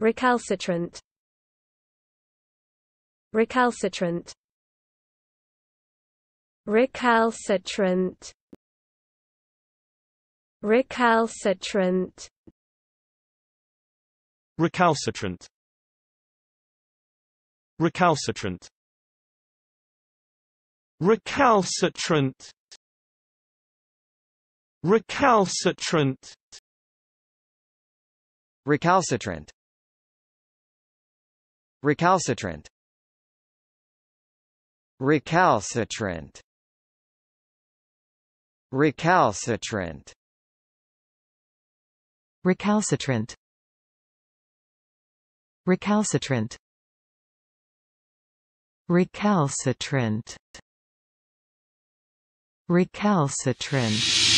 recalcitrant recalcitrant recalcitrant recalcitrant recalcitrant recalcitrant recalcitrant recalcitrant recalcitrant Recalcitrant Recalcitrant Recalcitrant Recalcitrant Recalcitrant Recalcitrant Recalcitrant